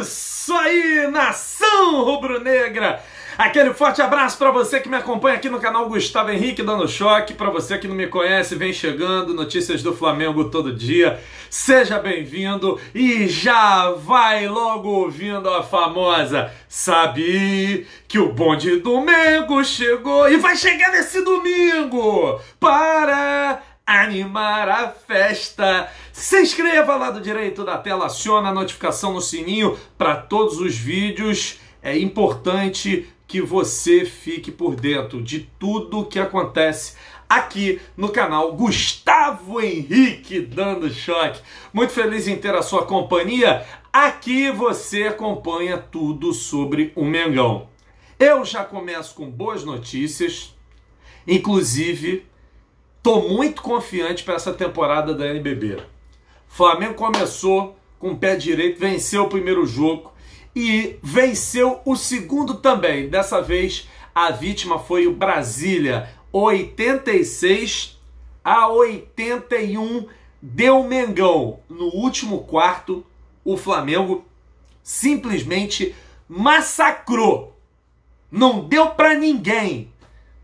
Isso aí, nação rubro-negra! Aquele forte abraço para você que me acompanha aqui no canal Gustavo Henrique Dando Choque. Para você que não me conhece, vem chegando notícias do Flamengo todo dia. Seja bem-vindo e já vai logo ouvindo a famosa Sabe que o bonde domingo chegou e vai chegar nesse domingo para animar a festa. Se inscreva lá do direito da tela, aciona a notificação no sininho para todos os vídeos. É importante que você fique por dentro de tudo que acontece aqui no canal Gustavo Henrique Dando Choque. Muito feliz em ter a sua companhia. Aqui você acompanha tudo sobre o Mengão. Eu já começo com boas notícias, inclusive Tô muito confiante para essa temporada da NBB. Flamengo começou com o pé direito, venceu o primeiro jogo e venceu o segundo também. Dessa vez a vítima foi o Brasília, 86 a 81 deu Mengão. No último quarto, o Flamengo simplesmente massacrou. Não deu para ninguém.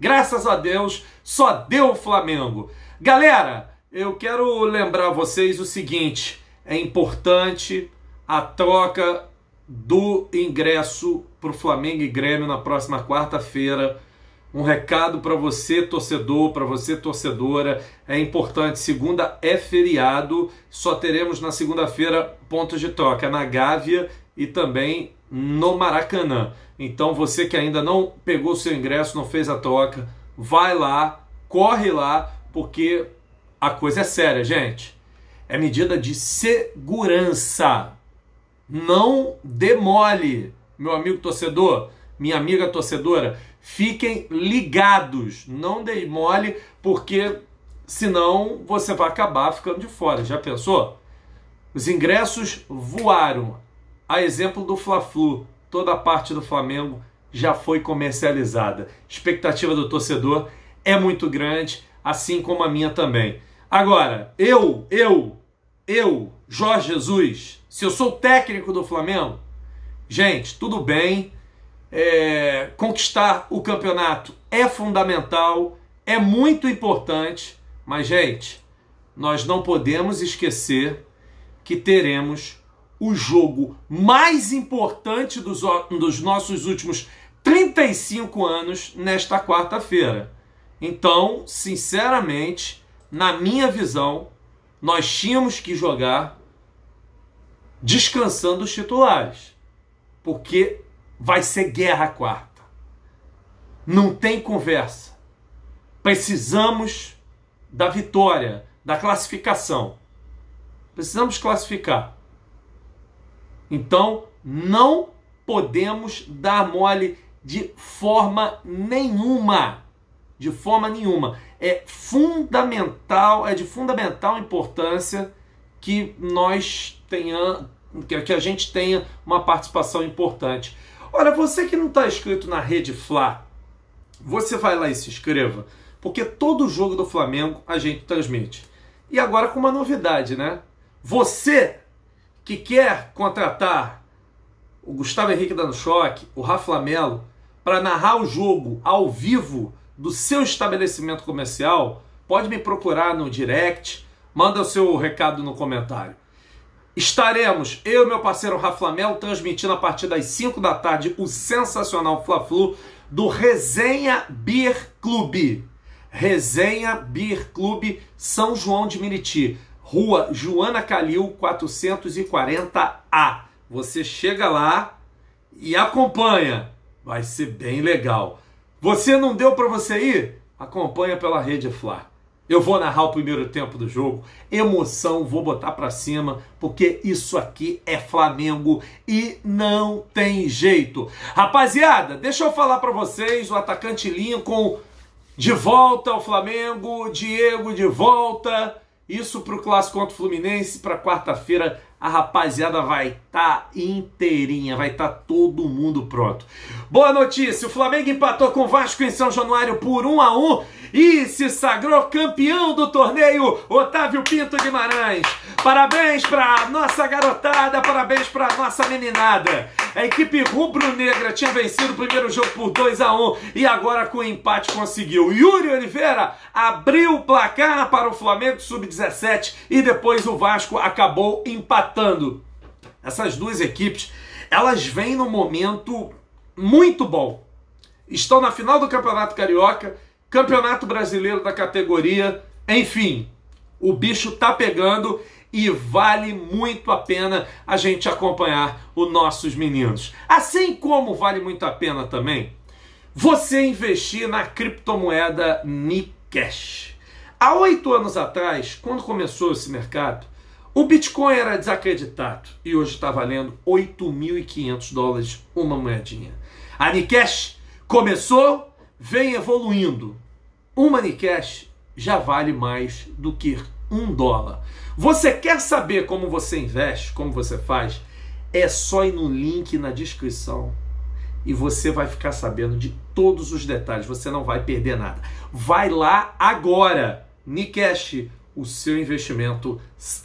Graças a Deus, só deu o Flamengo. Galera, eu quero lembrar vocês o seguinte: é importante a troca do ingresso para o Flamengo e Grêmio na próxima quarta-feira. Um recado para você, torcedor, para você, torcedora, é importante. Segunda é feriado, só teremos na segunda-feira pontos de troca na Gávea e também no Maracanã. Então você que ainda não pegou o seu ingresso, não fez a toca, vai lá, corre lá, porque a coisa é séria, gente. É medida de segurança. Não demole, meu amigo torcedor, minha amiga torcedora. Fiquem ligados, não demole, porque senão você vai acabar ficando de fora. Já pensou? Os ingressos voaram a exemplo do Fla-Flu, toda a parte do Flamengo já foi comercializada. Expectativa do torcedor é muito grande, assim como a minha também. Agora, eu, eu, eu, Jorge Jesus, se eu sou técnico do Flamengo, gente, tudo bem, é, conquistar o campeonato é fundamental, é muito importante, mas, gente, nós não podemos esquecer que teremos o jogo mais importante dos, dos nossos últimos 35 anos nesta quarta-feira. Então, sinceramente, na minha visão, nós tínhamos que jogar descansando os titulares, porque vai ser guerra quarta. Não tem conversa. Precisamos da vitória, da classificação. Precisamos classificar. Então, não podemos dar mole de forma nenhuma. De forma nenhuma. É fundamental, é de fundamental importância que nós tenhamos, que a gente tenha uma participação importante. Olha, você que não está inscrito na Rede Fla, você vai lá e se inscreva, porque todo jogo do Flamengo a gente transmite. E agora com uma novidade, né? Você que quer contratar o Gustavo Henrique Danchoque, o Rafa Melo, para narrar o jogo ao vivo do seu estabelecimento comercial, pode me procurar no direct, manda o seu recado no comentário. Estaremos, eu e meu parceiro Rafa Melo, transmitindo a partir das 5 da tarde o sensacional Fla-Flu do Resenha Beer Clube. Resenha Beer Clube São João de Meriti. Rua Joana Calil 440A. Você chega lá e acompanha. Vai ser bem legal. Você não deu para você ir? Acompanha pela Rede Fla. Eu vou narrar o primeiro tempo do jogo, emoção, vou botar para cima, porque isso aqui é Flamengo e não tem jeito. Rapaziada, deixa eu falar para vocês, o atacante Lincoln de volta ao Flamengo, Diego de volta. Isso para o clássico contra o Fluminense, para quarta-feira a rapaziada vai estar tá inteirinha, vai estar tá todo mundo pronto. Boa notícia, o Flamengo empatou com o Vasco em São Januário por 1 a 1 e se sagrou campeão do torneio Otávio Pinto Guimarães. Parabéns para nossa garotada, parabéns para nossa meninada. A equipe rubro-negra tinha vencido o primeiro jogo por 2 a 1 e agora com empate conseguiu. Yuri Oliveira abriu o placar para o Flamengo sub-17 e depois o Vasco acabou empatando. Essas duas equipes, elas vêm num momento muito bom. Estão na final do Campeonato Carioca, Campeonato Brasileiro da categoria, enfim, o bicho tá pegando e vale muito a pena a gente acompanhar os nossos meninos. Assim como vale muito a pena também você investir na criptomoeda Nikesh. Há oito anos atrás, quando começou esse mercado, o Bitcoin era desacreditado e hoje está valendo 8.500 dólares uma moedinha. A Nikesh começou, vem evoluindo. Uma Nikesh já vale mais do que um dólar. Você quer saber como você investe, como você faz? É só ir no link na descrição e você vai ficar sabendo de todos os detalhes. Você não vai perder nada. Vai lá agora, Nicash, o seu investimento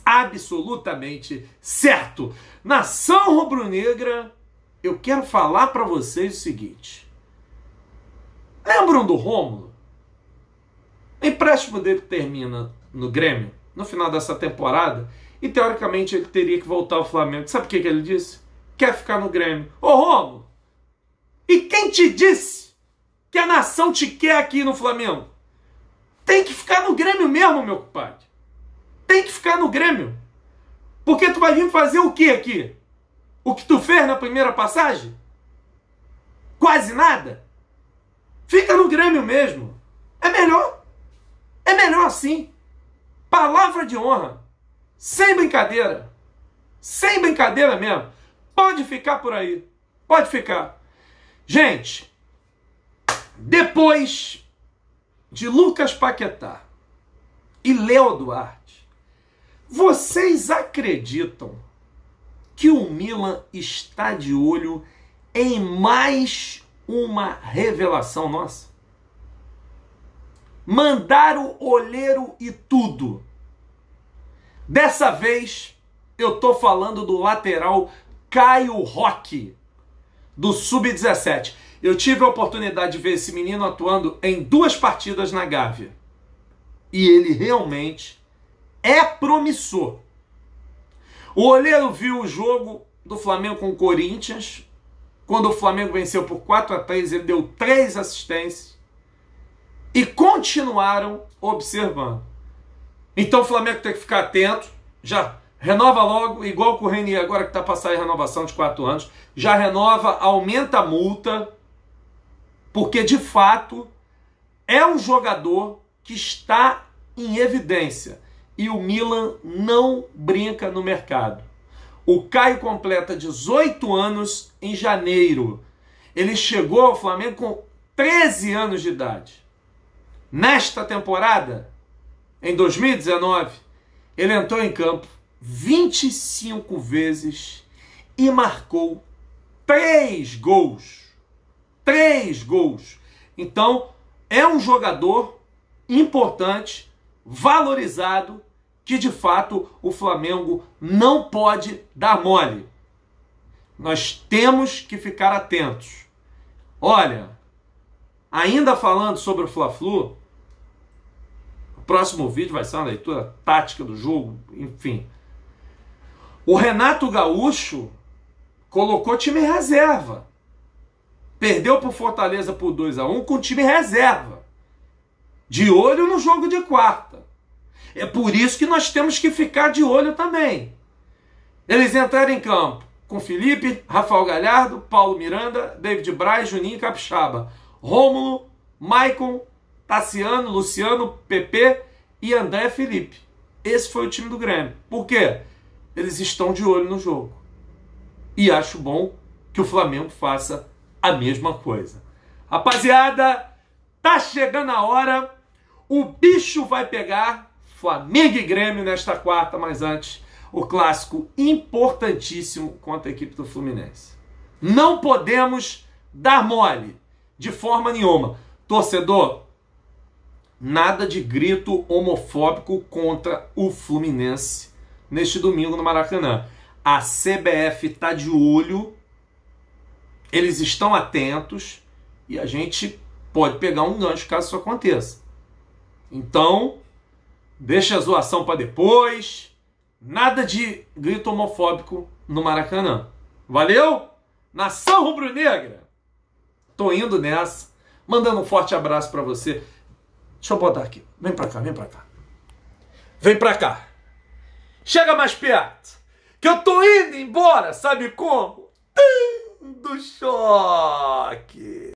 absolutamente certo. Nação rubro-negra, eu quero falar para vocês o seguinte. Lembram do Rômulo? O empréstimo dele termina no Grêmio no final dessa temporada e teoricamente ele teria que voltar ao Flamengo. Sabe o que, que ele disse? Quer ficar no Grêmio. Ô Romo, e quem te disse que a nação te quer aqui no Flamengo? Tem que ficar no Grêmio mesmo, meu compadre. Tem que ficar no Grêmio. Porque tu vai vir fazer o que aqui? O que tu fez na primeira passagem? Quase nada? Fica no Grêmio mesmo. É melhor. É melhor assim. Palavra de honra. Sem brincadeira. Sem brincadeira mesmo. Pode ficar por aí. Pode ficar. Gente, depois de Lucas Paquetá e Léo Duarte, vocês acreditam que o Milan está de olho em mais uma revelação nossa? mandar o olheiro e tudo. Dessa vez eu tô falando do lateral Caio Roque, do Sub-17. Eu tive a oportunidade de ver esse menino atuando em duas partidas na Gávea. E ele realmente é promissor. O olheiro viu o jogo do Flamengo com o Corinthians. Quando o Flamengo venceu por 4 a 3, ele deu três assistências e continuaram observando. Então o Flamengo tem que ficar atento, já renova logo, igual com o Reni agora que está passando a renovação de quatro anos, já renova, aumenta a multa, porque de fato é um jogador que está em evidência e o Milan não brinca no mercado. O Caio completa 18 anos em janeiro. Ele chegou ao Flamengo com 13 anos de idade. Nesta temporada, em 2019, ele entrou em campo 25 vezes e marcou três gols. Três gols. Então, é um jogador importante, valorizado, que de fato o Flamengo não pode dar mole. Nós temos que ficar atentos. Olha, ainda falando sobre o Fla-Flu, Próximo vídeo vai ser uma leitura tática do jogo, enfim. O Renato Gaúcho colocou time reserva. Perdeu para o Fortaleza por 2 a 1 um, com time reserva. De olho no jogo de quarta. É por isso que nós temos que ficar de olho também. Eles entraram em campo com Felipe, Rafael Galhardo, Paulo Miranda, David Braz, Juninho Capixaba, Rômulo, Maicon, Tassiano, Luciano, PP e André Felipe. Esse foi o time do Grêmio. Por quê? Eles estão de olho no jogo. E acho bom que o Flamengo faça a mesma coisa. Rapaziada, tá chegando a hora. O bicho vai pegar Flamengo e Grêmio nesta quarta, mas antes, o clássico importantíssimo contra a equipe do Fluminense. Não podemos dar mole de forma nenhuma. Torcedor, nada de grito homofóbico contra o Fluminense neste domingo no Maracanã. A CBF está de olho, eles estão atentos e a gente pode pegar um gancho caso isso aconteça. Então, deixa a zoação para depois. Nada de grito homofóbico no Maracanã. Valeu? Nação rubro-negra! Tô indo nessa, mandando um forte abraço para você. Deixa eu botar aqui. Vem pra cá, vem pra cá. Vem pra cá. Chega mais perto. Que eu tô indo embora, sabe como? Do choque.